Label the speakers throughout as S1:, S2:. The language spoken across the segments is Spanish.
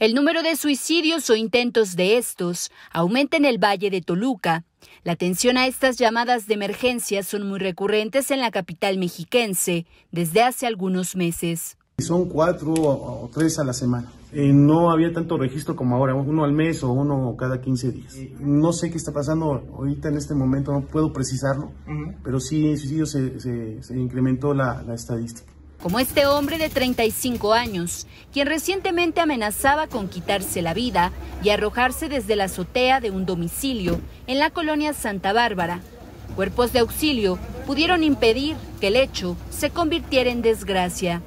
S1: El número de suicidios o intentos de estos aumenta en el Valle de Toluca. La atención a estas llamadas de emergencia son muy recurrentes en la capital mexiquense desde hace algunos meses.
S2: Son cuatro o tres a la semana. Eh, no había tanto registro como ahora, uno al mes o uno cada 15 días. No sé qué está pasando ahorita en este momento, no puedo precisarlo, pero sí, suicidio se, se, incrementó la estadística
S1: como este hombre de 35 años, quien recientemente amenazaba con quitarse la vida y arrojarse desde la azotea de un domicilio en la colonia Santa Bárbara. Cuerpos de auxilio pudieron impedir que el hecho se convirtiera en desgracia.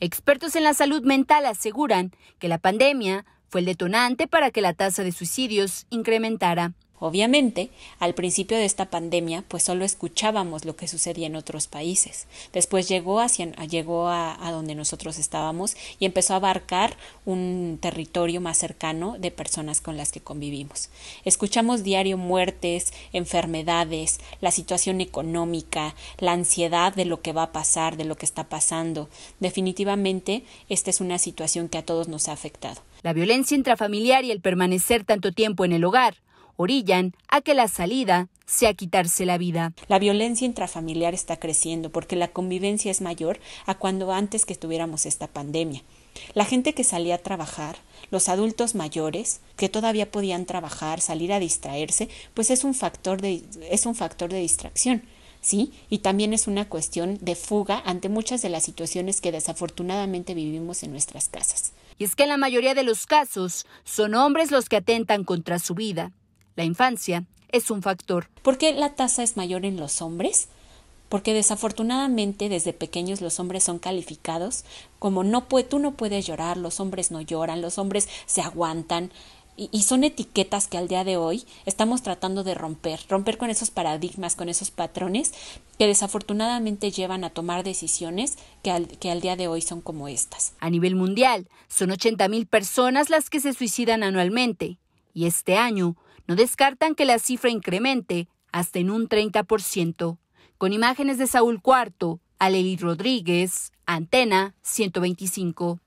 S1: Expertos en la salud mental aseguran que la pandemia fue
S3: el detonante para que la tasa de suicidios incrementara. Obviamente, al principio de esta pandemia, pues solo escuchábamos lo que sucedía en otros países. Después llegó, llegó a, a, donde nosotros estábamos y empezó a abarcar un territorio más cercano de personas con las que convivimos. Escuchamos diario muertes, enfermedades, la situación económica, la ansiedad de lo que va a pasar, de lo que está pasando. Definitivamente, esta es una situación que a todos nos ha afectado.
S1: La violencia intrafamiliar y el permanecer tanto tiempo en el hogar orillan a que la salida sea
S3: quitarse la vida. La violencia intrafamiliar está creciendo porque la convivencia es mayor a cuando antes que tuviéramos esta pandemia. La gente que salía a trabajar, los adultos mayores, que todavía podían trabajar, salir a distraerse, pues es un factor de, es un factor de distracción. ¿sí? Y también es una cuestión de fuga ante muchas de las situaciones que desafortunadamente vivimos en nuestras casas. Y es que en la mayoría de los casos
S1: son hombres los que atentan contra su vida, la infancia es un factor. ¿Por
S3: qué la tasa es mayor en los hombres? Porque desafortunadamente desde pequeños los hombres son calificados como no puede, tú no puedes llorar, los hombres no lloran, los hombres se aguantan, y, son etiquetas que al día de hoy estamos tratando de romper, romper con esos paradigmas, con esos patrones que desafortunadamente llevan a tomar decisiones que al, que al día de hoy son como estas. A nivel mundial, son mil personas las que se
S1: suicidan anualmente y este año no descartan que la cifra incremente hasta en un 30%. Con imágenes de Saúl Cuarto, Aleid Rodríguez, Antena 125.